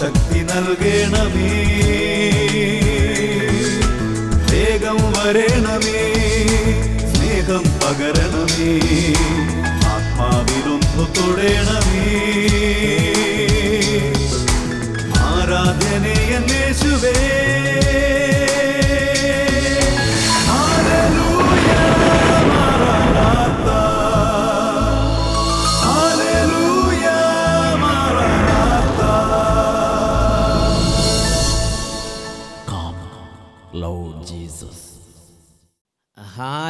ശക്തി നൽകണമേ വേഗം വരണമേ സ്നേഹം പകരണമേ ആത്മാവിലൊന്നു തൊടണമേ ആരാധനയേശുവേ ആരാധ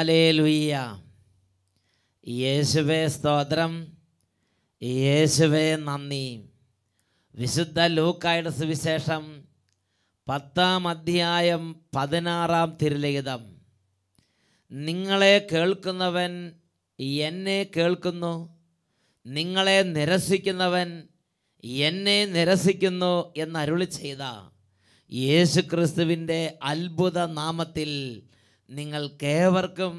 ഹാലേ യേശുവേ സ്തോത്രം യേശുവേ നന്ദി വിശുദ്ധ ലൂക്കായുടെ സുവിശേഷം പത്താം അധ്യായം പതിനാറാം തിരുലിഖിതം നിങ്ങളെ കേൾക്കുന്നവൻ എന്നെ കേൾക്കുന്നു നിങ്ങളെ നിരസിക്കുന്നവൻ എന്നെ നിരസിക്കുന്നു എന്നരുളി ചെയ്ത യേശുക്രിസ്തുവിൻ്റെ അത്ഭുത നാമത്തിൽ നിങ്ങൾക്കേവർക്കും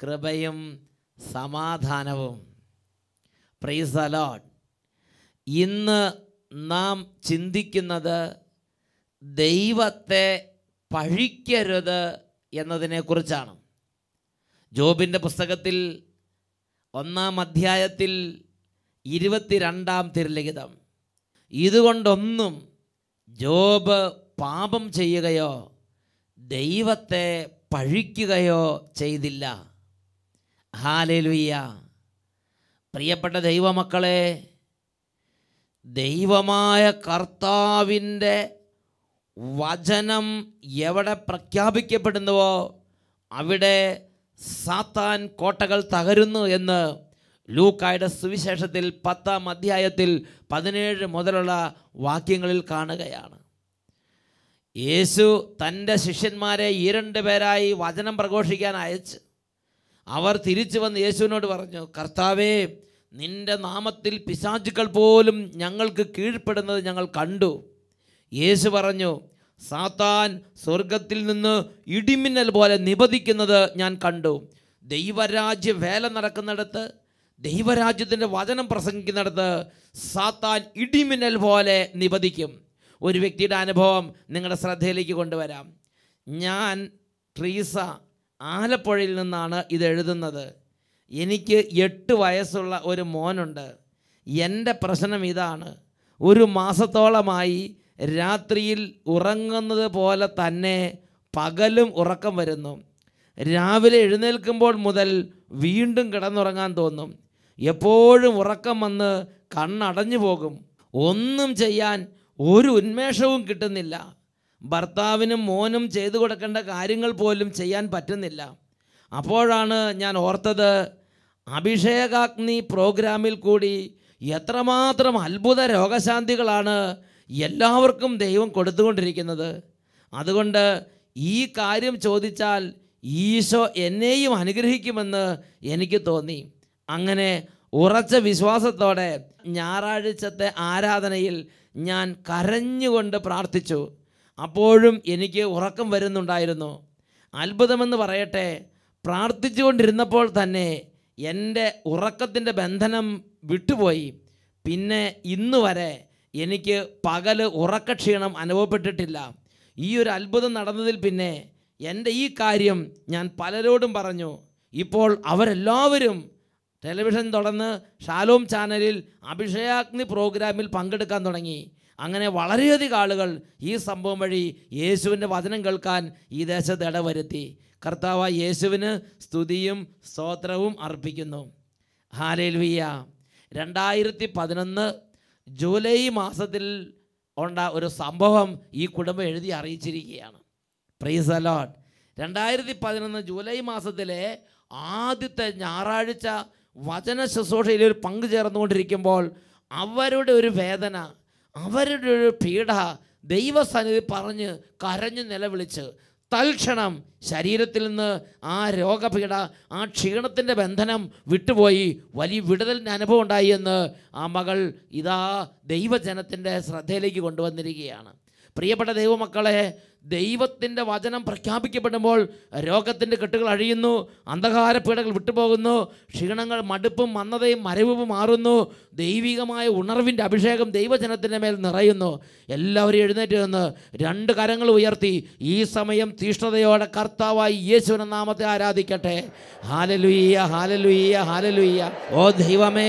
കൃപയും സമാധാനവും പ്രൈസ് അലോഡ് ഇന്ന് നാം ചിന്തിക്കുന്നത് ദൈവത്തെ പഴിക്കരുത് എന്നതിനെക്കുറിച്ചാണ് ജോബിൻ്റെ പുസ്തകത്തിൽ ഒന്നാം അധ്യായത്തിൽ ഇരുപത്തിരണ്ടാം തിരുലിഖിതം ഇതുകൊണ്ടൊന്നും ജോബ് പാപം ചെയ്യുകയോ ദൈവത്തെ പഴിക്കുകയോ ചെയ്തില്ല ഹാലലുയ്യ പ്രിയപ്പെട്ട ദൈവമക്കളെ ദൈവമായ കർത്താവിൻ്റെ വചനം എവിടെ പ്രഖ്യാപിക്കപ്പെടുന്നുവോ അവിടെ സാത്താൻ കോട്ടകൾ തകരുന്നു എന്ന് ലൂക്കായുടെ സുവിശേഷത്തിൽ പത്താം അധ്യായത്തിൽ പതിനേഴ് മുതലുള്ള വാക്യങ്ങളിൽ കാണുകയാണ് യേശു തൻ്റെ ശിഷ്യന്മാരെ ഇരണ്ട് പേരായി വചനം പ്രഘോഷിക്കാൻ അയച്ച് അവർ തിരിച്ചു വന്ന് യേശുവിനോട് പറഞ്ഞു കർത്താവേ നിന്റെ നാമത്തിൽ പിശാചുക്കൾ പോലും ഞങ്ങൾക്ക് കീഴ്പ്പെടുന്നത് ഞങ്ങൾ കണ്ടു യേശു പറഞ്ഞു സാത്താൻ സ്വർഗത്തിൽ നിന്ന് ഇടിമിന്നൽ പോലെ നിബദിക്കുന്നത് ഞാൻ കണ്ടു ദൈവരാജ്യ വേല നടക്കുന്നിടത്ത് ദൈവരാജ്യത്തിൻ്റെ വചനം പ്രസംഗിക്കുന്നിടത്ത് സാത്താൻ ഇടിമിന്നൽ പോലെ നിബദിക്കും ഒരു വ്യക്തിയുടെ അനുഭവം നിങ്ങളുടെ ശ്രദ്ധയിലേക്ക് കൊണ്ടുവരാം ഞാൻ ട്രീസ ആലപ്പുഴയിൽ നിന്നാണ് ഇത് എഴുതുന്നത് എനിക്ക് എട്ട് വയസ്സുള്ള ഒരു മോനുണ്ട് എൻ്റെ പ്രശ്നം ഇതാണ് ഒരു മാസത്തോളമായി രാത്രിയിൽ ഉറങ്ങുന്നത് പോലെ തന്നെ പകലും ഉറക്കം വരുന്നു രാവിലെ എഴുന്നേൽക്കുമ്പോൾ മുതൽ വീണ്ടും കിടന്നുറങ്ങാൻ തോന്നും എപ്പോഴും ഉറക്കം വന്ന് കണ്ണടഞ്ഞു പോകും ഒന്നും ചെയ്യാൻ ഒരു ഉന്മേഷവും കിട്ടുന്നില്ല ഭർത്താവിനും മോനും ചെയ്തു കൊടുക്കേണ്ട കാര്യങ്ങൾ പോലും ചെയ്യാൻ പറ്റുന്നില്ല അപ്പോഴാണ് ഞാൻ ഓർത്തത് അഭിഷേകാഗ്നി പ്രോഗ്രാമിൽ കൂടി എത്രമാത്രം അത്ഭുത രോഗശാന്തികളാണ് എല്ലാവർക്കും ദൈവം കൊടുത്തുകൊണ്ടിരിക്കുന്നത് അതുകൊണ്ട് ഈ കാര്യം ചോദിച്ചാൽ ഈശോ എന്നെയും അനുഗ്രഹിക്കുമെന്ന് എനിക്ക് തോന്നി അങ്ങനെ ഉറച്ച വിശ്വാസത്തോടെ ഞായറാഴ്ചത്തെ ആരാധനയിൽ ഞാൻ കരഞ്ഞുകൊണ്ട് പ്രാർത്ഥിച്ചു അപ്പോഴും എനിക്ക് ഉറക്കം വരുന്നുണ്ടായിരുന്നു അത്ഭുതമെന്ന് പറയട്ടെ പ്രാർത്ഥിച്ചുകൊണ്ടിരുന്നപ്പോൾ തന്നെ എൻ്റെ ഉറക്കത്തിൻ്റെ ബന്ധനം വിട്ടുപോയി പിന്നെ ഇന്ന് വരെ എനിക്ക് പകൽ ഉറക്കക്ഷീണം അനുഭവപ്പെട്ടിട്ടില്ല ഈ ഒരു അത്ഭുതം നടന്നതിൽ പിന്നെ എൻ്റെ ഈ കാര്യം ഞാൻ പലരോടും പറഞ്ഞു ഇപ്പോൾ അവരെല്ലാവരും ടെലിവിഷൻ തുടർന്ന് ഷാലോം ചാനലിൽ അഭിഷയാഗ്നി പ്രോഗ്രാമിൽ പങ്കെടുക്കാൻ തുടങ്ങി അങ്ങനെ വളരെയധികം ആളുകൾ ഈ സംഭവം വഴി യേശുവിൻ്റെ വചനം കേൾക്കാൻ ഈ ദേശത്ത് ഇടവരുത്തി കർത്താവ് യേശുവിന് സ്തുതിയും സ്തോത്രവും അർപ്പിക്കുന്നു ഹാലേൽവിയ രണ്ടായിരത്തി പതിനൊന്ന് ജൂലൈ മാസത്തിൽ ഉണ്ട ഒരു സംഭവം ഈ കുടുംബം എഴുതി അറിയിച്ചിരിക്കുകയാണ് പ്രൈസ് അലോട്ട് രണ്ടായിരത്തി പതിനൊന്ന് ജൂലൈ മാസത്തിലെ ആദ്യത്തെ ഞായറാഴ്ച വചന ശുശ്രൂഷയിൽ ഒരു പങ്കു ചേർന്നുകൊണ്ടിരിക്കുമ്പോൾ അവരുടെ ഒരു വേദന അവരുടെ ഒരു പീഡ ദൈവസന്നിധി പറഞ്ഞ് കരഞ്ഞു നിലവിളിച്ച് തൽക്ഷണം ശരീരത്തിൽ നിന്ന് ആ രോഗപീഠ ആ ക്ഷീണത്തിൻ്റെ ബന്ധനം വിട്ടുപോയി വലിയ വിടുതലിൻ്റെ അനുഭവം ഉണ്ടായി എന്ന് ആ മകൾ ഇതാ ദൈവജനത്തിൻ്റെ ശ്രദ്ധയിലേക്ക് കൊണ്ടുവന്നിരിക്കുകയാണ് പ്രിയപ്പെട്ട ദൈവമക്കളെ ദൈവത്തിൻ്റെ വചനം പ്രഖ്യാപിക്കപ്പെടുമ്പോൾ രോഗത്തിൻ്റെ കെട്ടുകൾ അഴിയുന്നു അന്ധകാരപ്പീഠകൾ വിട്ടുപോകുന്നു ക്ഷീണങ്ങൾ മടുപ്പും മന്നതയും മരവും മാറുന്നു ദൈവികമായ ഉണർവിൻ്റെ അഭിഷേകം ദൈവജനത്തിൻ്റെ മേൽ നിറയുന്നു എല്ലാവരും എഴുന്നേറ്റ് നിന്ന് രണ്ട് കരങ്ങൾ ഉയർത്തി ഈ സമയം തീഷ്ണതയോടെ കർത്താവായി യേശുവിനെ നാമത്തെ ആരാധിക്കട്ടെ ഹാലലുയ്യ ഹാലലുയ്യ ഹാലലുയ്യ ഓ ദൈവമേ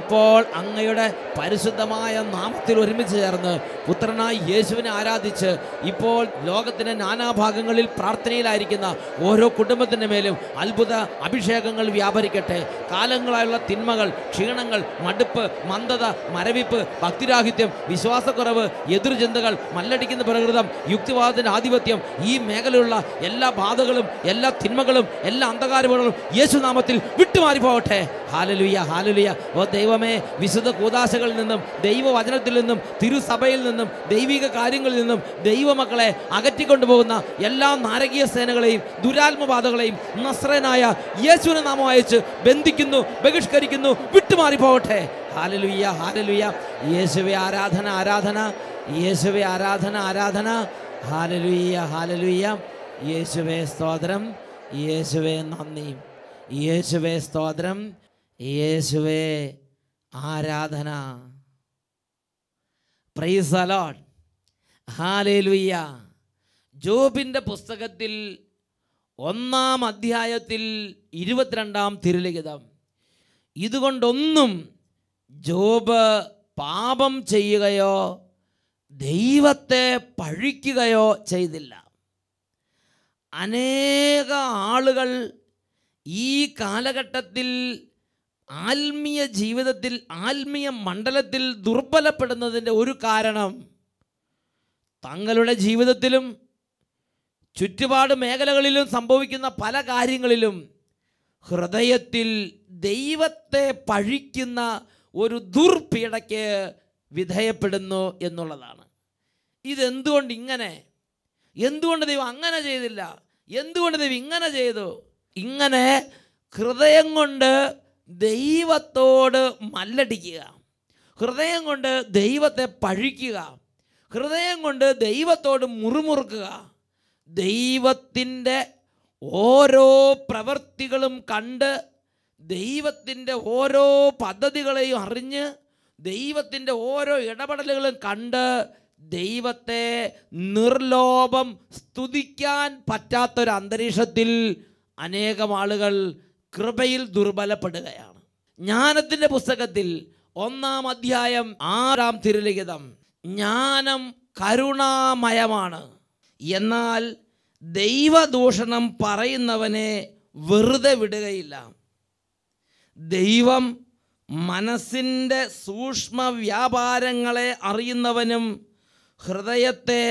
ഇപ്പോൾ അങ്ങയുടെ പരിശുദ്ധമായ നാമത്തിൽ ഒരുമിച്ച് ചേർന്ന് പുത്രനായി യേശുവിനെ ആരാധിച്ച് ഇപ്പോൾ ലോകത്തിൻ്റെ നാനാഭാഗങ്ങളിൽ പ്രാർത്ഥനയിലായിരിക്കുന്ന ഓരോ കുടുംബത്തിൻ്റെ മേലും അത്ഭുത അഭിഷേകങ്ങൾ വ്യാപരിക്കട്ടെ കാലങ്ങളായുള്ള തിന്മകൾ ക്ഷീണങ്ങൾ മടുപ്പ് മന്ദത മരവിപ്പ് ഭക്തിരാഹിത്യം വിശ്വാസക്കുറവ് എതിർചിന്തകൾ മല്ലടിക്കുന്ന പ്രകൃതം യുക്തിവാദത്തിൻ്റെ ആധിപത്യം ഈ മേഖലയിലുള്ള എല്ലാ ബാധകളും എല്ലാ തിന്മകളും എല്ലാ അന്ധകാരങ്ങളും യേശുനാമത്തിൽ വിട്ടുമാറി പോകട്ടെ ഹാലലുയ്യ ഹാലലുയ ഓ ദൈവമേ വിശുദ്ധ കൂതാശകളിൽ നിന്നും ദൈവവചനത്തിൽ നിന്നും തിരുസഭയിൽ നിന്നും ദൈവിക കാര്യങ്ങളിൽ നിന്നും ദൈവമക്കളെ അകറ്റിക്കൊണ്ടുപോകുന്ന എല്ലാ നാരകീയ സേനകളെയും ദുരാത്മബാധകളെയും നസ്രനായ യേശുവിനെ നാമം അയച്ച് ബന്ധിക്കുന്നു ബഹിഷ്കരിക്കുന്നു വിട്ടുമാറി പോകട്ടെ ഹാലലുയ്യ ഹാലലുയ്യ യേശുവെ ആരാധന ആരാധന യേശുവെ ആരാധന ആരാധന ഹാലലുയ്യ ഹാലലുയ്യ യേശുവെ സ്തോത്രം യേശുവെ നന്ദി യേശുവെ സ്തോത്രം യേശുവെ ആരാധന പ്രൈസ് അലോട്ട് ഹാലേലുയ്യ ജോബിൻ്റെ പുസ്തകത്തിൽ ഒന്നാം അധ്യായത്തിൽ ഇരുപത്തിരണ്ടാം തിരുലിഖിതം ഇതുകൊണ്ടൊന്നും ജോബ് പാപം ചെയ്യുകയോ ദൈവത്തെ പഴിക്കുകയോ ചെയ്തില്ല അനേക ആളുകൾ ഈ കാലഘട്ടത്തിൽ ആത്മീയ ജീവിതത്തിൽ ആത്മീയ മണ്ഡലത്തിൽ ദുർബലപ്പെടുന്നതിൻ്റെ ഒരു കാരണം തങ്ങളുടെ ജീവിതത്തിലും ചുറ്റുപാട് മേഖലകളിലും സംഭവിക്കുന്ന പല കാര്യങ്ങളിലും ഹൃദയത്തിൽ ദൈവത്തെ പഴിക്കുന്ന ഒരു ദുർപീഡയ്ക്ക് വിധേയപ്പെടുന്നു എന്നുള്ളതാണ് ഇതെന്തുകൊണ്ട് ഇങ്ങനെ എന്തുകൊണ്ട് ദൈവം അങ്ങനെ ചെയ്തില്ല എന്തുകൊണ്ട് ദൈവം ഇങ്ങനെ ചെയ്തു ഇങ്ങനെ ഹൃദയം കൊണ്ട് ദൈവത്തോട് മല്ലടിക്കുക ഹൃദയം കൊണ്ട് ദൈവത്തെ പഴിക്കുക ഹൃദയം കൊണ്ട് ദൈവത്തോട് മുറുമുറുക്കുക ദൈവത്തിൻ്റെ ഓരോ പ്രവൃത്തികളും കണ്ട് ദൈവത്തിൻ്റെ ഓരോ പദ്ധതികളെയും അറിഞ്ഞ് ദൈവത്തിൻ്റെ ഓരോ ഇടപെടലുകളും കണ്ട് ദൈവത്തെ നിർലോഭം സ്തുതിക്കാൻ പറ്റാത്തൊരു അന്തരീക്ഷത്തിൽ അനേകം ആളുകൾ കൃപയിൽ ദുർബലപ്പെടുകയാണ് ജ്ഞാനത്തിൻ്റെ പുസ്തകത്തിൽ ഒന്നാം അധ്യായം ആറാം തിരുലിഖിതം ജ്ഞാനം കരുണാമയമാണ് എന്നാൽ ദൈവദൂഷണം പറയുന്നവനെ വെറുതെ വിടുകയില്ല ദൈവം മനസ്സിൻ്റെ സൂക്ഷ്മ വ്യാപാരങ്ങളെ അറിയുന്നവനും ഹൃദയത്തെ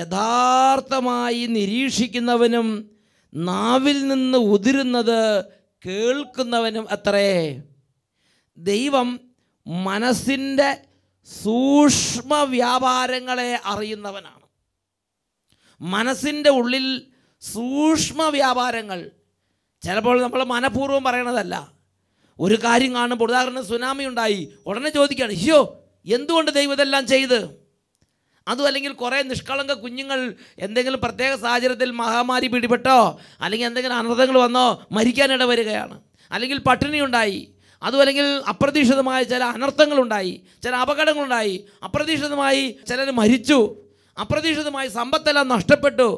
യഥാർത്ഥമായി നിരീക്ഷിക്കുന്നവനും നാവിൽ നിന്ന് ഉതിരുന്നത് കേൾക്കുന്നവനും അത്രേ ദൈവം മനസ്സിൻ്റെ സൂക്ഷ്മ വ്യാപാരങ്ങളെ അറിയുന്നവനാണ് മനസ്സിൻ്റെ ഉള്ളിൽ സൂക്ഷ്മ വ്യാപാരങ്ങൾ ചിലപ്പോൾ നമ്മൾ മനഃപൂർവ്വം പറയണതല്ല ഒരു കാര്യം കാണുമ്പോൾ ഉദാഹരണം സുനാമി ഉണ്ടായി ഉടനെ ചോദിക്കുകയാണ് അയ്യോ എന്തുകൊണ്ട് ദൈവം ഇതെല്ലാം ചെയ്ത് അതും അല്ലെങ്കിൽ കുറേ നിഷ്കളങ്ക കുഞ്ഞുങ്ങൾ എന്തെങ്കിലും പ്രത്യേക സാഹചര്യത്തിൽ മഹാമാരി പിടിപെട്ടോ അല്ലെങ്കിൽ എന്തെങ്കിലും അനർത്ഥങ്ങൾ വന്നോ മരിക്കാനിട വരികയാണ് അല്ലെങ്കിൽ പട്ടിണി ഉണ്ടായി അതുമല്ലെങ്കിൽ അപ്രതീക്ഷിതമായ ചില അനർത്ഥങ്ങളുണ്ടായി ചില അപകടങ്ങളുണ്ടായി അപ്രതീക്ഷിതമായി ചിലർ മരിച്ചു അപ്രതീക്ഷിതമായി സമ്പത്തെല്ലാം നഷ്ടപ്പെട്ടു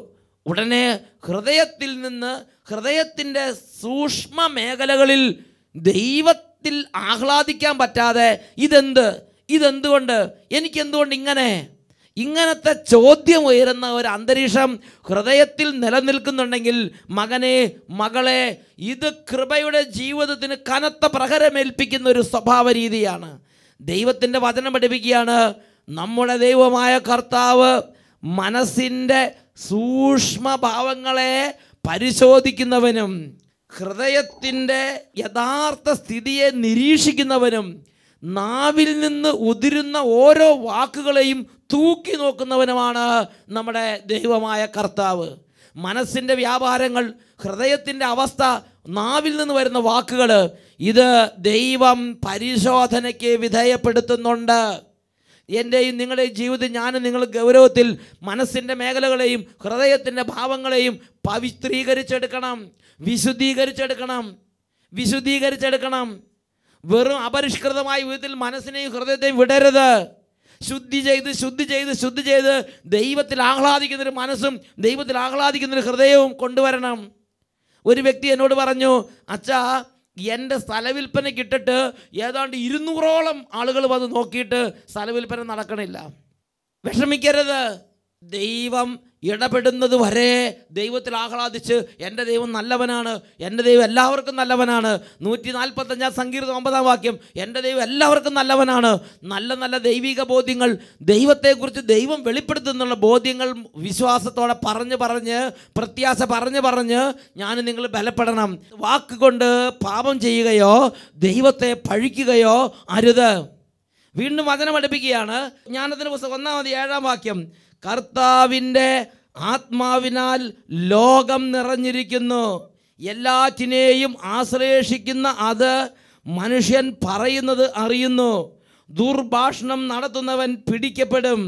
ഉടനെ ഹൃദയത്തിൽ നിന്ന് ഹൃദയത്തിൻ്റെ സൂക്ഷ്മ മേഖലകളിൽ ദൈവത്തിൽ ആഹ്ലാദിക്കാൻ പറ്റാതെ ഇതെന്ത് ഇതെന്തുകൊണ്ട് എനിക്കെന്തുകൊണ്ട് ഇങ്ങനെ ഇങ്ങനത്തെ ചോദ്യം ഉയരുന്ന ഒരു അന്തരീക്ഷം ഹൃദയത്തിൽ നിലനിൽക്കുന്നുണ്ടെങ്കിൽ മകനെ മകളെ ഇത് കൃപയുടെ ജീവിതത്തിന് കനത്ത പ്രഹരമേൽപ്പിക്കുന്ന ഒരു സ്വഭാവ രീതിയാണ് ദൈവത്തിൻ്റെ വചനം പഠിപ്പിക്കുകയാണ് നമ്മുടെ ദൈവമായ കർത്താവ് മനസ്സിൻ്റെ സൂക്ഷ്മഭാവങ്ങളെ പരിശോധിക്കുന്നവനും ഹൃദയത്തിൻ്റെ യഥാർത്ഥ സ്ഥിതിയെ നിരീക്ഷിക്കുന്നവനും നാവിൽ നിന്ന് ഉതിരുന്ന ഓരോ വാക്കുകളെയും തൂക്കി നോക്കുന്നവനുമാണ് നമ്മുടെ ദൈവമായ കർത്താവ് മനസ്സിൻ്റെ വ്യാപാരങ്ങൾ ഹൃദയത്തിൻ്റെ അവസ്ഥ നാവിൽ നിന്ന് വരുന്ന വാക്കുകൾ ഇത് ദൈവം പരിശോധനയ്ക്ക് വിധേയപ്പെടുത്തുന്നുണ്ട് എൻ്റെയും നിങ്ങളുടെയും ജീവിതം ഞാനും നിങ്ങൾ ഗൗരവത്തിൽ മനസ്സിൻ്റെ മേഖലകളെയും ഹൃദയത്തിൻ്റെ ഭാവങ്ങളെയും പവിത്രീകരിച്ചെടുക്കണം വിശുദ്ധീകരിച്ചെടുക്കണം വിശുദ്ധീകരിച്ചെടുക്കണം വെറും അപരിഷ്കൃതമായ വിധത്തിൽ മനസ്സിനെയും ഹൃദയത്തെയും വിടരുത് ശുദ്ധി ചെയ്ത് ശുദ്ധി ചെയ്ത് ശുദ്ധി ചെയ്ത് ദൈവത്തിൽ ആഹ്ലാദിക്കുന്നൊരു മനസ്സും ദൈവത്തിൽ ആഹ്ലാദിക്കുന്നൊരു ഹൃദയവും കൊണ്ടുവരണം ഒരു വ്യക്തി എന്നോട് പറഞ്ഞു അച്ഛാ എൻ്റെ സ്ഥലവിൽപ്പനയ്ക്ക് കിട്ടിട്ട് ഏതാണ്ട് ഇരുന്നൂറോളം ആളുകൾ വന്ന് നോക്കിയിട്ട് സ്ഥലവിൽപ്പന നടക്കണില്ല വിഷമിക്കരുത് ദൈവം ഇടപെടുന്നത് വരെ ദൈവത്തിൽ ആഹ്ലാദിച്ച് എൻ്റെ ദൈവം നല്ലവനാണ് എൻ്റെ ദൈവം എല്ലാവർക്കും നല്ലവനാണ് നൂറ്റി നാൽപ്പത്തഞ്ചാം സംഗീതം ഒമ്പതാം വാക്യം എൻ്റെ ദൈവം എല്ലാവർക്കും നല്ലവനാണ് നല്ല നല്ല ദൈവിക ബോധ്യങ്ങൾ ദൈവത്തെക്കുറിച്ച് ദൈവം വെളിപ്പെടുത്തുന്നുള്ള ബോധ്യങ്ങൾ വിശ്വാസത്തോടെ പറഞ്ഞ് പറഞ്ഞ് പ്രത്യാശ പറഞ്ഞ് പറഞ്ഞ് ഞാൻ നിങ്ങൾ ബലപ്പെടണം വാക്കുകൊണ്ട് പാപം ചെയ്യുകയോ ദൈവത്തെ പഴിക്കുകയോ അരുത് വീണ്ടും വചനം അടുപ്പിക്കുകയാണ് ജ്ഞാനത്തിൻ്റെ പുസ്തകം ഒന്നാമത് ഏഴാം വാക്യം കർത്താവിൻ്റെ ആത്മാവിനാൽ ലോകം നിറഞ്ഞിരിക്കുന്നു എല്ലാറ്റിനെയും ആശ്രയിക്കുന്ന അത് മനുഷ്യൻ പറയുന്നത് അറിയുന്നു ദുർഭാഷണം നടത്തുന്നവൻ പിടിക്കപ്പെടും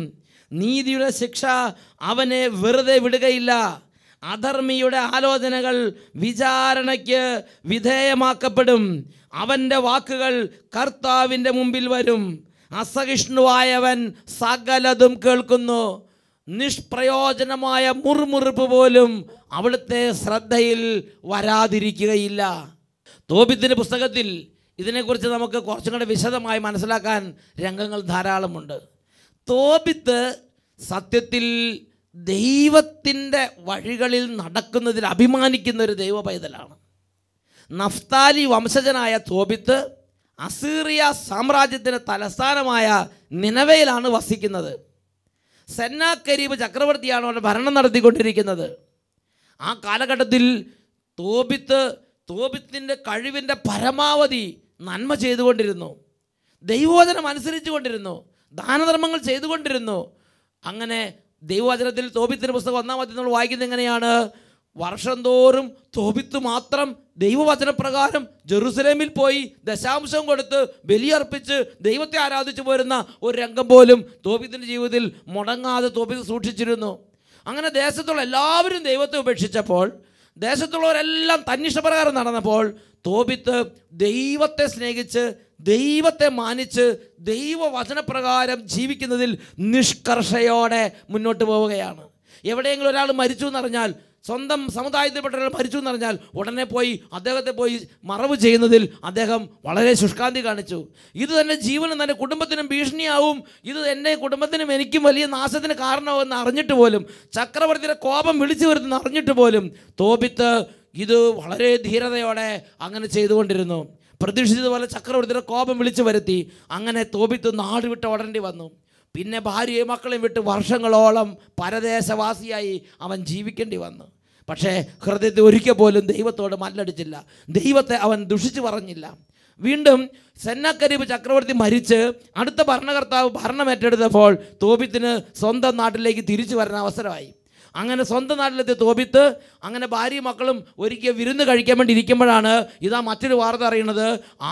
നീതിയുടെ ശിക്ഷ അവനെ വെറുതെ വിടുകയില്ല അധർമ്മിയുടെ ആലോചനകൾ വിചാരണയ്ക്ക് വിധേയമാക്കപ്പെടും അവൻ്റെ വാക്കുകൾ കർത്താവിൻ്റെ മുമ്പിൽ വരും അസഹിഷ്ണുവായവൻ സകലതും കേൾക്കുന്നു നിഷ്പ്രയോജനമായ മുറുമുറുപ്പ് പോലും അവിടുത്തെ ശ്രദ്ധയിൽ വരാതിരിക്കുകയില്ല തോപിത്തിൻ്റെ പുസ്തകത്തിൽ ഇതിനെക്കുറിച്ച് നമുക്ക് കുറച്ചും കൂടെ വിശദമായി മനസ്സിലാക്കാൻ രംഗങ്ങൾ ധാരാളമുണ്ട് തോപിത്ത് സത്യത്തിൽ ദൈവത്തിൻ്റെ വഴികളിൽ നടക്കുന്നതിൽ അഭിമാനിക്കുന്ന ഒരു ദൈവ പൈതലാണ് നഫ്താലി വംശജനായ തോപിത്ത് അസീറിയ സാമ്രാജ്യത്തിൻ്റെ തലസ്ഥാനമായ നിലവയിലാണ് വസിക്കുന്നത് സെന്നാക്കരീബ് ചക്രവർത്തിയാണ് അവിടെ ഭരണം നടത്തിക്കൊണ്ടിരിക്കുന്നത് ആ കാലഘട്ടത്തിൽ തോപിത്ത് തോപിത്തിൻ്റെ കഴിവിൻ്റെ പരമാവധി നന്മ ചെയ്തുകൊണ്ടിരുന്നു ദൈവവചനം അനുസരിച്ചു കൊണ്ടിരുന്നു ദാനധർമ്മങ്ങൾ ചെയ്തുകൊണ്ടിരുന്നു അങ്ങനെ ദൈവവചനത്തിൽ തോപിത്തിൻ്റെ പുസ്തകം ഒന്നാമത്തെ നമ്മൾ വായിക്കുന്നത് എങ്ങനെയാണ് വർഷം തോറും തോപിത്ത് മാത്രം ദൈവവചനപ്രകാരം ജെറുസലേമിൽ പോയി ദശാംശം കൊടുത്ത് ബലിയർപ്പിച്ച് ദൈവത്തെ ആരാധിച്ചു പോരുന്ന ഒരു രംഗം പോലും തോപിത്തിൻ്റെ ജീവിതത്തിൽ മുടങ്ങാതെ തോപിത്ത് സൂക്ഷിച്ചിരുന്നു അങ്ങനെ ദേശത്തുള്ള എല്ലാവരും ദൈവത്തെ ഉപേക്ഷിച്ചപ്പോൾ ദേശത്തുള്ളവരെല്ലാം തന്നിഷ്ടപ്രകാരം നടന്നപ്പോൾ തോപിത്ത് ദൈവത്തെ സ്നേഹിച്ച് ദൈവത്തെ മാനിച്ച് ദൈവവചനപ്രകാരം ജീവിക്കുന്നതിൽ നിഷ്കർഷയോടെ മുന്നോട്ട് പോവുകയാണ് എവിടെയെങ്കിലും ഒരാൾ മരിച്ചു എന്നറിഞ്ഞാൽ സ്വന്തം ഒരാൾ മരിച്ചു എന്ന് പറഞ്ഞാൽ ഉടനെ പോയി അദ്ദേഹത്തെ പോയി മറവ് ചെയ്യുന്നതിൽ അദ്ദേഹം വളരെ ശുഷ്കാന്തി കാണിച്ചു ഇത് തന്നെ ജീവനും തൻ്റെ കുടുംബത്തിനും ഭീഷണിയാവും ഇത് എൻ്റെ കുടുംബത്തിനും എനിക്കും വലിയ നാശത്തിന് കാരണമാവുമെന്ന് അറിഞ്ഞിട്ട് പോലും ചക്രവർത്തിയുടെ കോപം വിളിച്ചു വരുത്തുന്ന അറിഞ്ഞിട്ട് പോലും തോപിത്ത് ഇത് വളരെ ധീരതയോടെ അങ്ങനെ ചെയ്തുകൊണ്ടിരുന്നു പ്രതീക്ഷിച്ചതുപോലെ ചക്രവർത്തിയുടെ കോപം വിളിച്ചു വരുത്തി അങ്ങനെ തോപിത്ത് നാട് വിട്ട് ഓടേണ്ടി വന്നു പിന്നെ ഭാര്യയും മക്കളെയും വിട്ട് വർഷങ്ങളോളം പരദേശവാസിയായി അവൻ ജീവിക്കേണ്ടി വന്നു പക്ഷേ ഹൃദയത്തെ ഒരിക്കൽ പോലും ദൈവത്തോട് മല്ലടിച്ചില്ല ദൈവത്തെ അവൻ ദുഷിച്ചു പറഞ്ഞില്ല വീണ്ടും സെന്നക്കരീബ് ചക്രവർത്തി മരിച്ച് അടുത്ത ഭരണകർത്താവ് ഭരണം ഏറ്റെടുത്തപ്പോൾ തോപിത്തിന് സ്വന്തം നാട്ടിലേക്ക് തിരിച്ചു വരുന്ന അവസരമായി അങ്ങനെ സ്വന്തം നാട്ടിലെത്തിയ തോപിത്ത് അങ്ങനെ ഭാര്യയും മക്കളും ഒരിക്കൽ വിരുന്ന് കഴിക്കാൻ വേണ്ടി ഇരിക്കുമ്പോഴാണ് ഇതാ മറ്റൊരു വാർത്ത അറിയുന്നത്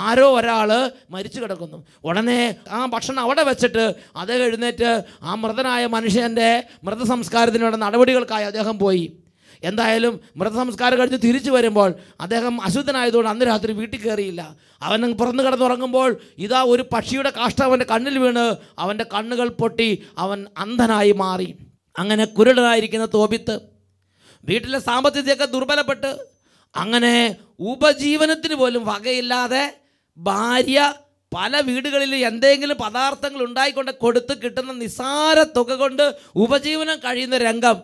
ആരോ ഒരാൾ മരിച്ചു കിടക്കുന്നു ഉടനെ ആ ഭക്ഷണം അവിടെ വെച്ചിട്ട് അദ്ദേഹം എഴുന്നേറ്റ് ആ മൃതനായ മനുഷ്യൻ്റെ മൃതസംസ്കാരത്തിനുള്ള നടപടികൾക്കായി അദ്ദേഹം പോയി എന്തായാലും മൃതസംസ്കാരം കഴിഞ്ഞ് തിരിച്ചു വരുമ്പോൾ അദ്ദേഹം അശുദ്ധനായതുകൊണ്ട് അന്ന് രാത്രി വീട്ടിൽ കയറിയില്ല അവൻ പുറന്ന് കിടന്നുറങ്ങുമ്പോൾ ഇതാ ഒരു പക്ഷിയുടെ കാഷ്ടം അവൻ്റെ കണ്ണിൽ വീണ് അവൻ്റെ കണ്ണുകൾ പൊട്ടി അവൻ അന്ധനായി മാറി അങ്ങനെ കുരുടനായിരിക്കുന്ന തോപിത്ത് വീട്ടിലെ സാമ്പത്തികതയൊക്കെ ദുർബലപ്പെട്ട് അങ്ങനെ ഉപജീവനത്തിന് പോലും വകയില്ലാതെ ഭാര്യ പല വീടുകളിൽ എന്തെങ്കിലും പദാർത്ഥങ്ങൾ ഉണ്ടായിക്കൊണ്ട് കൊടുത്ത് കിട്ടുന്ന നിസ്സാര തുക കൊണ്ട് ഉപജീവനം കഴിയുന്ന രംഗം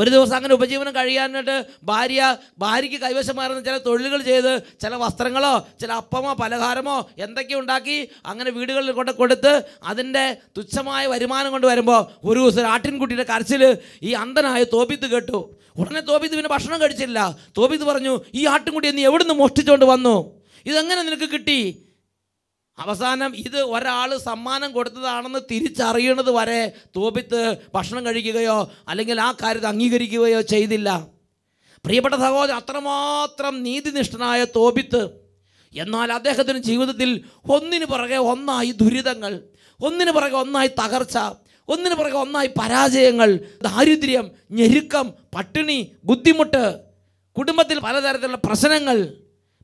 ഒരു ദിവസം അങ്ങനെ ഉപജീവനം കഴിയാനായിട്ട് ഭാര്യ ഭാര്യയ്ക്ക് കൈവശമായിരുന്ന ചില തൊഴിലുകൾ ചെയ്ത് ചില വസ്ത്രങ്ങളോ ചില അപ്പമോ പലഹാരമോ എന്തൊക്കെ ഉണ്ടാക്കി അങ്ങനെ വീടുകളിൽ കൊണ്ട് കൊടുത്ത് അതിൻ്റെ തുച്ഛമായ വരുമാനം കൊണ്ട് വരുമ്പോൾ ഒരു ദിവസം ആട്ടിൻകുട്ടിയുടെ കരച്ചിൽ ഈ അന്ധനായ തോപിത്ത് കേട്ടു ഉടനെ തോപിത്ത് പിന്നെ ഭക്ഷണം കഴിച്ചില്ല തോപിത്ത് പറഞ്ഞു ഈ ആട്ടിൻകുട്ടി നീ എവിടുന്ന് മോഷ്ടിച്ചുകൊണ്ട് വന്നു ഇതെങ്ങനെ നിനക്ക് കിട്ടി അവസാനം ഇത് ഒരാൾ സമ്മാനം കൊടുത്തതാണെന്ന് തിരിച്ചറിയണത് വരെ തോപിത്ത് ഭക്ഷണം കഴിക്കുകയോ അല്ലെങ്കിൽ ആ കാര്യത്തെ അംഗീകരിക്കുകയോ ചെയ്തില്ല പ്രിയപ്പെട്ട സഹോദരൻ അത്രമാത്രം നീതിനിഷ്ഠനായ തോപിത്ത് എന്നാൽ അദ്ദേഹത്തിൻ്റെ ജീവിതത്തിൽ ഒന്നിനു പുറകെ ഒന്നായി ദുരിതങ്ങൾ ഒന്നിനു പുറകെ ഒന്നായി തകർച്ച ഒന്നിനു പുറകെ ഒന്നായി പരാജയങ്ങൾ ദാരിദ്ര്യം ഞെരുക്കം പട്ടിണി ബുദ്ധിമുട്ട് കുടുംബത്തിൽ പലതരത്തിലുള്ള പ്രശ്നങ്ങൾ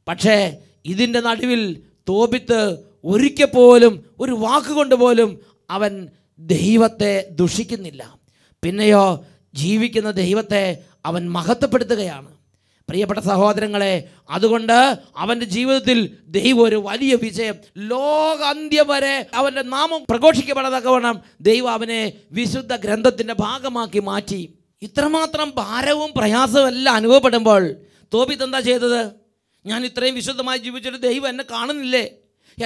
പക്ഷേ ഇതിൻ്റെ നടുവിൽ തോപിത്ത് ഒരിക്കൽ പോലും ഒരു വാക്കുകൊണ്ട് പോലും അവൻ ദൈവത്തെ ദുഷിക്കുന്നില്ല പിന്നെയോ ജീവിക്കുന്ന ദൈവത്തെ അവൻ മഹത്വപ്പെടുത്തുകയാണ് പ്രിയപ്പെട്ട സഹോദരങ്ങളെ അതുകൊണ്ട് അവൻ്റെ ജീവിതത്തിൽ ദൈവം ഒരു വലിയ വിജയം ലോകാന്ത്യം വരെ അവൻ്റെ നാമം പ്രഘോഷിക്കപ്പെടാതക്കവണ്ണം ദൈവം അവനെ വിശുദ്ധ ഗ്രന്ഥത്തിൻ്റെ ഭാഗമാക്കി മാറ്റി ഇത്രമാത്രം ഭാരവും പ്രയാസവും എല്ലാം അനുഭവപ്പെടുമ്പോൾ തോപിത്ത് എന്താ ചെയ്തത് ഞാൻ ഇത്രയും വിശുദ്ധമായി ജീവിച്ചിട്ട് ദൈവം എന്നെ കാണുന്നില്ലേ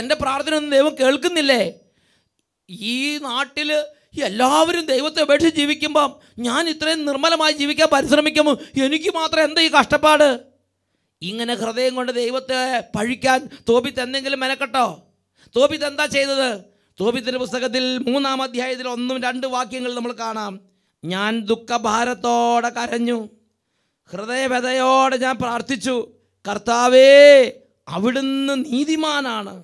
എൻ്റെ പ്രാർത്ഥന ഒന്നും ദൈവം കേൾക്കുന്നില്ലേ ഈ നാട്ടിൽ എല്ലാവരും ദൈവത്തെ ഉപേക്ഷിച്ച് ജീവിക്കുമ്പം ഞാൻ ഇത്രയും നിർമ്മലമായി ജീവിക്കാൻ പരിശ്രമിക്കുമോ എനിക്ക് മാത്രം എന്താ ഈ കഷ്ടപ്പാട് ഇങ്ങനെ ഹൃദയം കൊണ്ട് ദൈവത്തെ പഴിക്കാൻ തോപിത്ത് എന്തെങ്കിലും മെനക്കെട്ടോ തോപിത്ത് എന്താ ചെയ്തത് തോപിത്തിൻ്റെ പുസ്തകത്തിൽ മൂന്നാം അധ്യായത്തിൽ ഒന്നും രണ്ട് വാക്യങ്ങൾ നമ്മൾ കാണാം ഞാൻ ദുഃഖഭാരത്തോടെ കരഞ്ഞു ഹൃദയവ്യതയോടെ ഞാൻ പ്രാർത്ഥിച്ചു കർത്താവേ അവിടുന്ന് നീതിമാനാണ്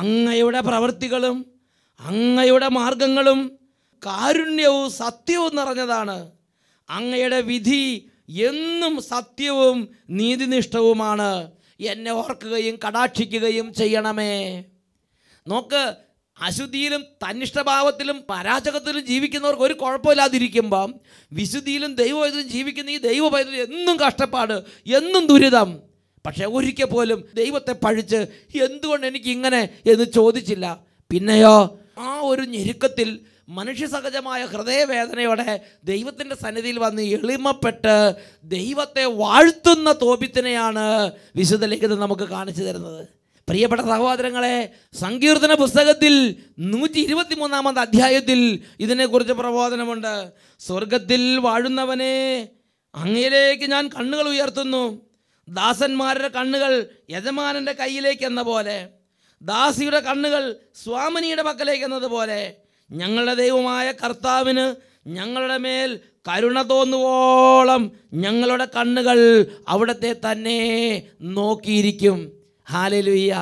അങ്ങയുടെ പ്രവൃത്തികളും അങ്ങയുടെ മാർഗങ്ങളും കാരുണ്യവും സത്യവും നിറഞ്ഞതാണ് അങ്ങയുടെ വിധി എന്നും സത്യവും നീതിനിഷ്ഠവുമാണ് എന്നെ ഓർക്കുകയും കടാക്ഷിക്കുകയും ചെയ്യണമേ നോക്ക് അശുദ്ധിയിലും തന്നിഷ്ടഭാവത്തിലും പരാചകത്തിലും ജീവിക്കുന്നവർക്ക് ഒരു കുഴപ്പമില്ലാതിരിക്കുമ്പം വിശുദ്ധിയിലും ദൈവവൈദ്യം ജീവിക്കുന്ന ഈ ദൈവഭയത്തിൽ എന്നും കഷ്ടപ്പാട് എന്നും ദുരിതം പക്ഷെ ഒരിക്കൽ പോലും ദൈവത്തെ പഴിച്ച് എന്തുകൊണ്ട് എനിക്ക് ഇങ്ങനെ എന്ന് ചോദിച്ചില്ല പിന്നെയോ ആ ഒരു ഞെരുക്കത്തിൽ മനുഷ്യസഹജമായ ഹൃദയവേദനയോടെ ദൈവത്തിൻ്റെ സന്നിധിയിൽ വന്ന് എളിമപ്പെട്ട് ദൈവത്തെ വാഴ്ത്തുന്ന തോപ്പിത്തിനെയാണ് വിശുദ്ധ ലിഖിതം നമുക്ക് കാണിച്ചു തരുന്നത് പ്രിയപ്പെട്ട സഹോദരങ്ങളെ സങ്കീർത്തന പുസ്തകത്തിൽ നൂറ്റി ഇരുപത്തി മൂന്നാമത്തെ അധ്യായത്തിൽ ഇതിനെക്കുറിച്ച് പ്രബോധനമുണ്ട് സ്വർഗത്തിൽ വാഴുന്നവനെ അങ്ങയിലേക്ക് ഞാൻ കണ്ണുകൾ ഉയർത്തുന്നു ദാസന്മാരുടെ കണ്ണുകൾ യജമാനൻ്റെ കയ്യിലേക്ക് എന്ന പോലെ ദാസിയുടെ കണ്ണുകൾ സ്വാമിനിയുടെ പക്കലേക്ക് എന്നതുപോലെ ഞങ്ങളുടെ ദൈവമായ കർത്താവിന് ഞങ്ങളുടെ മേൽ കരുണ തോന്നുവോളം ഞങ്ങളുടെ കണ്ണുകൾ അവിടത്തെ തന്നെ നോക്കിയിരിക്കും ഹാലലുയ്യ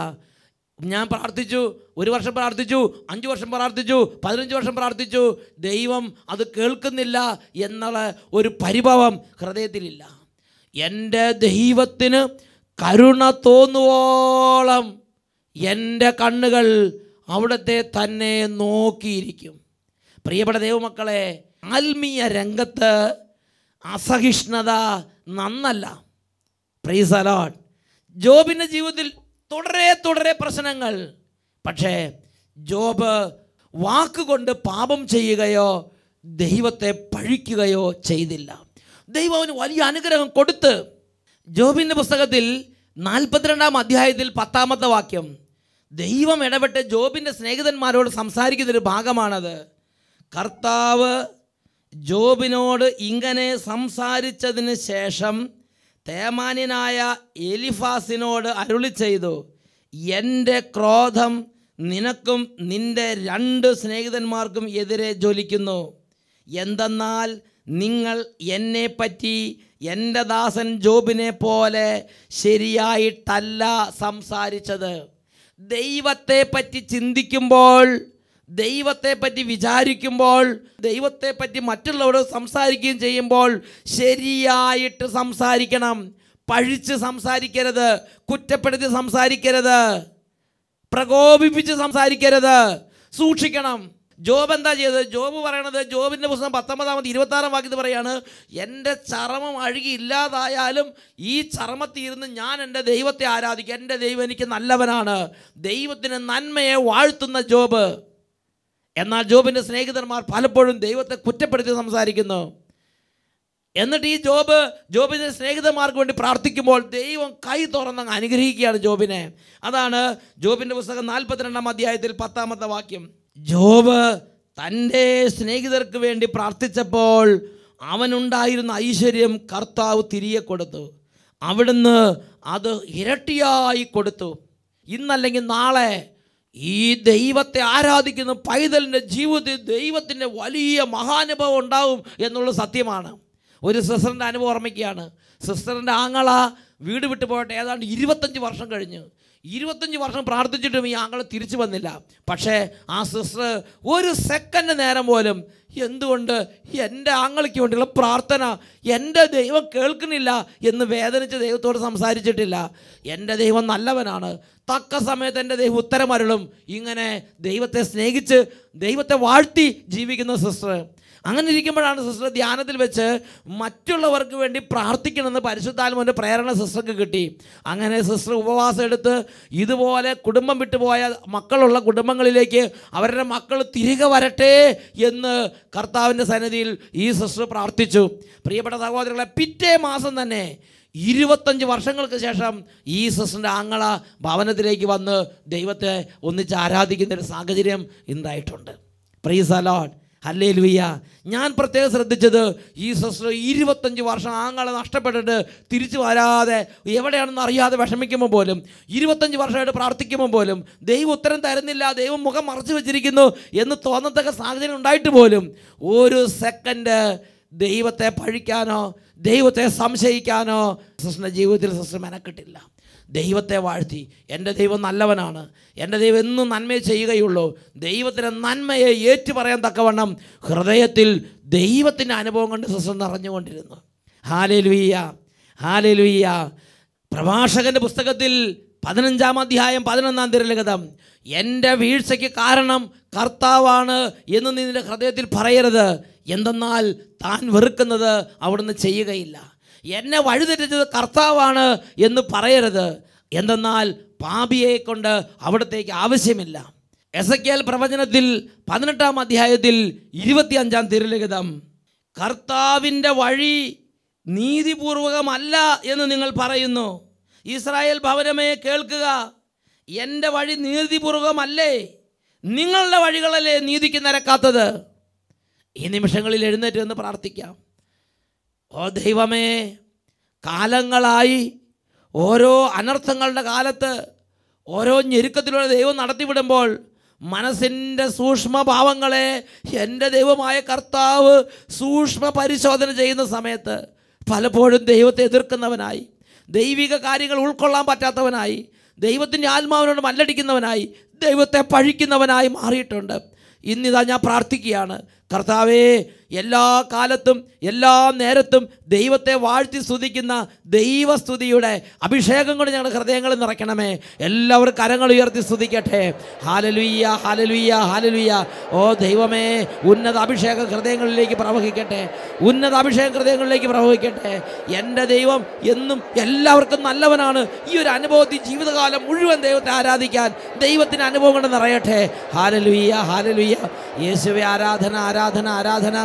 ഞാൻ പ്രാർത്ഥിച്ചു ഒരു വർഷം പ്രാർത്ഥിച്ചു അഞ്ച് വർഷം പ്രാർത്ഥിച്ചു പതിനഞ്ച് വർഷം പ്രാർത്ഥിച്ചു ദൈവം അത് കേൾക്കുന്നില്ല എന്നുള്ള ഒരു പരിഭവം ഹൃദയത്തിലില്ല എൻ്റെ ദൈവത്തിന് കരുണ തോന്നുവോളം എൻ്റെ കണ്ണുകൾ അവിടുത്തെ തന്നെ നോക്കിയിരിക്കും പ്രിയപ്പെട്ട ദൈവമക്കളെ ആത്മീയ രംഗത്ത് അസഹിഷ്ണുത നന്നല്ല പ്രീസലോട്ട് ജോബിൻ്റെ ജീവിതത്തിൽ തുടരെ തുടരെ പ്രശ്നങ്ങൾ പക്ഷേ ജോബ് വാക്കുകൊണ്ട് പാപം ചെയ്യുകയോ ദൈവത്തെ പഴിക്കുകയോ ചെയ്തില്ല ദൈവം അവന് വലിയ അനുഗ്രഹം കൊടുത്ത് ജോബിൻ്റെ പുസ്തകത്തിൽ നാൽപ്പത്തിരണ്ടാം അധ്യായത്തിൽ പത്താമത്തെ വാക്യം ദൈവം ഇടപെട്ട് ജോബിൻ്റെ സ്നേഹിതന്മാരോട് സംസാരിക്കുന്നൊരു ഭാഗമാണത് കർത്താവ് ജോബിനോട് ഇങ്ങനെ സംസാരിച്ചതിന് ശേഷം തേമാനിനായ എലിഫാസിനോട് അരുളി ചെയ്തു എൻ്റെ ക്രോധം നിനക്കും നിൻ്റെ രണ്ട് സ്നേഹിതന്മാർക്കും എതിരെ ജ്വലിക്കുന്നു എന്തെന്നാൽ നിങ്ങൾ എന്നെ പറ്റി എൻ്റെ ദാസൻ ജോബിനെ പോലെ ശരിയായിട്ടല്ല സംസാരിച്ചത് ദൈവത്തെ പറ്റി ചിന്തിക്കുമ്പോൾ ദൈവത്തെ പറ്റി വിചാരിക്കുമ്പോൾ ദൈവത്തെ പറ്റി മറ്റുള്ളവരോട് സംസാരിക്കുകയും ചെയ്യുമ്പോൾ ശരിയായിട്ട് സംസാരിക്കണം പഴിച്ച് സംസാരിക്കരുത് കുറ്റപ്പെടുത്തി സംസാരിക്കരുത് പ്രകോപിപ്പിച്ച് സംസാരിക്കരുത് സൂക്ഷിക്കണം ജോബ് എന്താ ചെയ്തത് ജോബ് പറയണത് ജോബിൻ്റെ പുസ്തകം പത്തൊമ്പതാമത് ഇരുപത്താറാം വാക്യത്തിൽ പറയാണ് എൻ്റെ ചർമ്മം അഴുകി ഇല്ലാതായാലും ഈ ചർമ്മത്തിരുന്ന് ഞാൻ എൻ്റെ ദൈവത്തെ ആരാധിക്കും എൻ്റെ ദൈവം എനിക്ക് നല്ലവനാണ് ദൈവത്തിന് നന്മയെ വാഴ്ത്തുന്ന ജോബ് എന്നാൽ ജോബിൻ്റെ സ്നേഹിതന്മാർ പലപ്പോഴും ദൈവത്തെ കുറ്റപ്പെടുത്തി സംസാരിക്കുന്നു എന്നിട്ട് ഈ ജോബ് ജോബിൻ്റെ സ്നേഹിതന്മാർക്ക് വേണ്ടി പ്രാർത്ഥിക്കുമ്പോൾ ദൈവം കൈ തുറന്ന് അനുഗ്രഹിക്കുകയാണ് ജോബിനെ അതാണ് ജോബിൻ്റെ പുസ്തകം നാൽപ്പത്തിരണ്ടാം അധ്യായത്തിൽ പത്താമത്തെ വാക്യം ജോബ് തൻ്റെ സ്നേഹിതർക്ക് വേണ്ടി പ്രാർത്ഥിച്ചപ്പോൾ അവനുണ്ടായിരുന്ന ഐശ്വര്യം കർത്താവ് തിരികെ കൊടുത്തു അവിടുന്ന് അത് ഇരട്ടിയായി കൊടുത്തു ഇന്നല്ലെങ്കിൽ നാളെ ഈ ദൈവത്തെ ആരാധിക്കുന്ന പൈതലിൻ്റെ ജീവിതത്തിൽ ദൈവത്തിൻ്റെ വലിയ മഹാനുഭവം ഉണ്ടാവും എന്നുള്ള സത്യമാണ് ഒരു സിസ്റ്ററിൻ്റെ അനുഭവം ഓർമ്മിക്കുകയാണ് സിസ്റ്ററിൻ്റെ ആങ്ങള വീട് വിട്ടു പോയിട്ട് ഏതാണ്ട് ഇരുപത്തഞ്ച് വർഷം കഴിഞ്ഞ് ഇരുപത്തഞ്ച് വർഷം പ്രാർത്ഥിച്ചിട്ടും ഈ ആങ്ങൾ തിരിച്ചു വന്നില്ല പക്ഷേ ആ സിസ്റ്റർ ഒരു സെക്കൻഡ് നേരം പോലും എന്തുകൊണ്ട് എൻ്റെ ആങ്ങൾക്ക് വേണ്ടിയുള്ള പ്രാർത്ഥന എൻ്റെ ദൈവം കേൾക്കുന്നില്ല എന്ന് വേദനിച്ച് ദൈവത്തോട് സംസാരിച്ചിട്ടില്ല എൻ്റെ ദൈവം നല്ലവനാണ് തക്ക സമയത്ത് എൻ്റെ ദൈവം ഉത്തരമരുളും ഇങ്ങനെ ദൈവത്തെ സ്നേഹിച്ച് ദൈവത്തെ വാഴ്ത്തി ജീവിക്കുന്ന സിസ്റ്റർ അങ്ങനെ ഇരിക്കുമ്പോഴാണ് സിസ്റ്റർ ധ്യാനത്തിൽ വെച്ച് മറ്റുള്ളവർക്ക് വേണ്ടി പ്രാർത്ഥിക്കണമെന്ന് പരിശുദ്ധാത്മൻ്റെ പ്രേരണ സിസ്റ്റർക്ക് കിട്ടി അങ്ങനെ സിസ്റ്റർ ഉപവാസം എടുത്ത് ഇതുപോലെ കുടുംബം വിട്ടുപോയ മക്കളുള്ള കുടുംബങ്ങളിലേക്ക് അവരുടെ മക്കൾ തിരികെ വരട്ടെ എന്ന് കർത്താവിൻ്റെ സന്നിധിയിൽ ഈ സിസ്റ്റർ പ്രാർത്ഥിച്ചു പ്രിയപ്പെട്ട സഹോദരങ്ങളെ പിറ്റേ മാസം തന്നെ ഇരുപത്തഞ്ച് വർഷങ്ങൾക്ക് ശേഷം ഈ സിസ്റ്ററിൻ്റെ ആങ്ങള ഭവനത്തിലേക്ക് വന്ന് ദൈവത്തെ ഒന്നിച്ച് ആരാധിക്കുന്ന ഒരു സാഹചര്യം ഉണ്ടായിട്ടുണ്ട് പ്രീസ് അലോട്ട് അല്ലേ ലുയ്യ ഞാൻ പ്രത്യേകം ശ്രദ്ധിച്ചത് ഈ സിസ്റ്റർ ഇരുപത്തഞ്ച് വർഷം ആങ്ങളെ നഷ്ടപ്പെട്ടിട്ട് തിരിച്ചു വരാതെ എവിടെയാണെന്ന് അറിയാതെ വിഷമിക്കുമ്പോൾ പോലും ഇരുപത്തഞ്ച് വർഷമായിട്ട് പ്രാർത്ഥിക്കുമ്പോൾ പോലും ദൈവം ഉത്തരം തരുന്നില്ല ദൈവം മുഖം മറച്ചു വെച്ചിരിക്കുന്നു എന്ന് തോന്നത്തക്ക സാഹചര്യം ഉണ്ടായിട്ട് പോലും ഒരു സെക്കൻഡ് ദൈവത്തെ പഴിക്കാനോ ദൈവത്തെ സംശയിക്കാനോ സിസ്റ്ററിൻ്റെ ജീവിതത്തിൽ സിസ്റ്റർ മെനക്കെട്ടില്ല ദൈവത്തെ വാഴ്ത്തി എൻ്റെ ദൈവം നല്ലവനാണ് എൻ്റെ ദൈവം എന്നും നന്മ ചെയ്യുകയുള്ളൂ ദൈവത്തിൻ്റെ നന്മയെ ഏറ്റു പറയാൻ തക്കവണ്ണം ഹൃദയത്തിൽ ദൈവത്തിൻ്റെ അനുഭവം കൊണ്ട് സിസ്റ്റർ നിറഞ്ഞുകൊണ്ടിരുന്നു ഹാലേ ലുയ്യ പ്രഭാഷകൻ്റെ പുസ്തകത്തിൽ പതിനഞ്ചാം അധ്യായം പതിനൊന്നാം തിരലഗതം എൻ്റെ വീഴ്ചയ്ക്ക് കാരണം കർത്താവാണ് എന്ന് നിൻ്റെ ഹൃദയത്തിൽ പറയരുത് എന്തെന്നാൽ താൻ വെറുക്കുന്നത് അവിടുന്ന് ചെയ്യുകയില്ല എന്നെ വഴിതെറ്റിച്ചത് കർത്താവാണ് എന്ന് പറയരുത് എന്തെന്നാൽ പാപിയെ കൊണ്ട് അവിടത്തേക്ക് ആവശ്യമില്ല എസക്കേൽ പ്രവചനത്തിൽ പതിനെട്ടാം അധ്യായത്തിൽ ഇരുപത്തിയഞ്ചാം തിരുലിഖിതം കർത്താവിൻ്റെ വഴി നീതിപൂർവകമല്ല എന്ന് നിങ്ങൾ പറയുന്നു ഇസ്രായേൽ ഭവനമേ കേൾക്കുക എൻ്റെ വഴി നീതിപൂർവകമല്ലേ നിങ്ങളുടെ വഴികളല്ലേ നീതിക്ക് നിരക്കാത്തത് ഈ നിമിഷങ്ങളിൽ എഴുന്നേറ്റ് എന്ന് പ്രാർത്ഥിക്കാം ഓ ദൈവമേ കാലങ്ങളായി ഓരോ അനർത്ഥങ്ങളുടെ കാലത്ത് ഓരോ ഞെരുക്കത്തിലൂടെ ദൈവം നടത്തിവിടുമ്പോൾ മനസ്സിൻ്റെ സൂക്ഷ്മഭാവങ്ങളെ എൻ്റെ ദൈവമായ കർത്താവ് സൂക്ഷ്മ പരിശോധന ചെയ്യുന്ന സമയത്ത് പലപ്പോഴും ദൈവത്തെ എതിർക്കുന്നവനായി ദൈവിക കാര്യങ്ങൾ ഉൾക്കൊള്ളാൻ പറ്റാത്തവനായി ദൈവത്തിൻ്റെ ആത്മാവിനോട് മല്ലടിക്കുന്നവനായി ദൈവത്തെ പഴിക്കുന്നവനായി മാറിയിട്ടുണ്ട് ഇന്നിതാ ഞാൻ പ്രാർത്ഥിക്കുകയാണ് കർത്താവേ എല്ലാ കാലത്തും എല്ലാ നേരത്തും ദൈവത്തെ വാഴ്ത്തി സ്തുതിക്കുന്ന ദൈവസ്തുതിയുടെ അഭിഷേകം കൊണ്ട് ഞങ്ങളുടെ ഹൃദയങ്ങൾ നിറയ്ക്കണമേ എല്ലാവരും കരങ്ങൾ ഉയർത്തി സ്തുതിക്കട്ടെ ഹാലലുയ്യ ഹാലലുയ്യ ഹാലലുയ്യ ഓ ദൈവമേ ഉന്നത അഭിഷേകം ഹൃദയങ്ങളിലേക്ക് പ്രവഹിക്കട്ടെ ഉന്നത അഭിഷേകം ഹൃദയങ്ങളിലേക്ക് പ്രവഹിക്കട്ടെ എൻ്റെ ദൈവം എന്നും എല്ലാവർക്കും നല്ലവനാണ് ഈ ഒരു അനുഭവത്തിൽ ജീവിതകാലം മുഴുവൻ ദൈവത്തെ ആരാധിക്കാൻ ദൈവത്തിന് അനുഭവം കൊണ്ട് നിറയട്ടെ ഹാലലുയ്യ ഹാലലുയ്യ യേശുവെ ആരാധന ആരാധന ആരാധന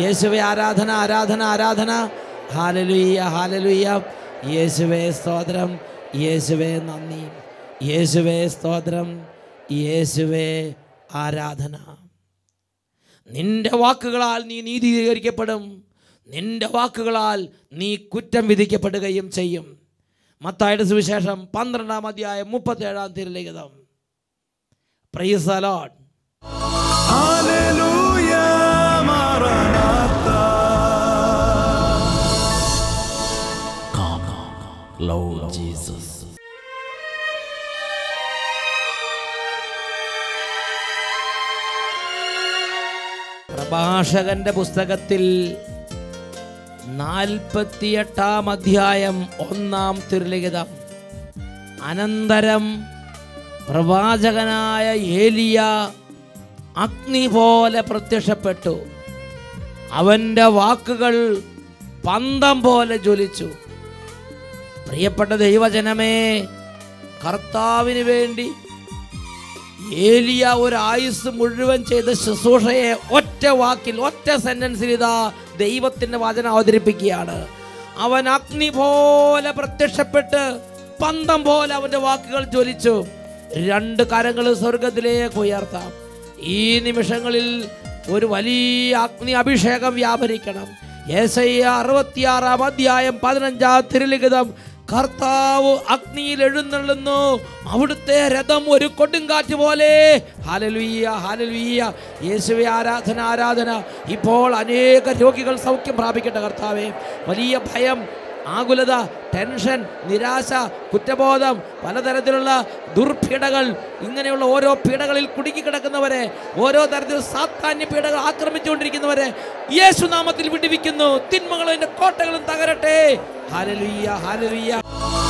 യേശുവെ ആരാധന ആരാധന ആരാധന ഹാലലുയ്യ ഹാലലുയ്യ യേശുവേ സ്തോത്രം യേശുവേ നന്ദി യേശുവേ സ്തോത്രം യേശുവേ ആരാധന നിന്റെ വാക്കുകളാൽ നീ നീതീകരിക്കപ്പെടും നിന്റെ വാക്കുകളാൽ നീ കുറ്റം വിധിക്കപ്പെടുകയും ചെയ്യും മത്തായുടെ സുവിശേഷം പന്ത്രണ്ടാം അധ്യായം മുപ്പത്തേഴാം തിരുലിഖിതം പ്രൈസ് അലോട്ട് ലവ് ജീസസ് പ്രഭാഷകന്റെ പുസ്തകത്തിൽ നാൽപ്പത്തിയെട്ടാം അധ്യായം ഒന്നാം തിരുലിഖിതം അനന്തരം പ്രവാചകനായ ഏലിയ അഗ്നി പോലെ പ്രത്യക്ഷപ്പെട്ടു അവൻ്റെ വാക്കുകൾ പന്തം പോലെ ജ്വലിച്ചു പ്രിയപ്പെട്ട ദൈവജനമേ കർത്താവിന് വേണ്ടി ഏലിയ ഒരായുസ് മുഴുവൻ ചെയ്ത ശുശ്രൂഷയെ ഒറ്റ വാക്കിൽ ഒറ്റ സെന്റൻസിൽ ഇതാ ദൈവത്തിൻ്റെ വചനം അവതരിപ്പിക്കുകയാണ് അവൻ അഗ്നി പോലെ പ്രത്യക്ഷപ്പെട്ട് പന്തം പോലെ അവൻ്റെ വാക്കുകൾ ജ്വലിച്ചു രണ്ട് കരങ്ങൾ സ്വർഗത്തിലേക്ക് ഉയർത്താം ഈ നിമിഷങ്ങളിൽ ഒരു വലിയ അഗ്നി അഭിഷേകം വ്യാപരിക്കണം ഏസയ്യ അറുപത്തിയാറാം അധ്യായം പതിനഞ്ചാം തിരുലിഖിതം കർത്താവ് അഗ്നിയിൽ എഴുന്നള്ളുന്നു അവിടുത്തെ രഥം ഒരു കൊടുങ്കാറ്റ് പോലെ ഹാലലുയ്യ ഹാലലുയ്യ യേശുവെ ആരാധന ആരാധന ഇപ്പോൾ അനേക രോഗികൾ സൗഖ്യം പ്രാപിക്കട്ടെ കർത്താവെ വലിയ ഭയം ആകുലത ടെൻഷൻ നിരാശ കുറ്റബോധം പലതരത്തിലുള്ള ദുർപീഡകൾ ഇങ്ങനെയുള്ള ഓരോ പീഡകളിൽ കുടുങ്ങിക്കിടക്കുന്നവരെ ഓരോ തരത്തിൽ സാത്താന്യ പീഡകൾ ആക്രമിച്ചുകൊണ്ടിരിക്കുന്നവരെ യേശുനാമത്തിൽ വിടിവിക്കുന്നു തിന്മകളും കോട്ടകളും തകരട്ടെ ഹാലലിയ ഹാലലിയ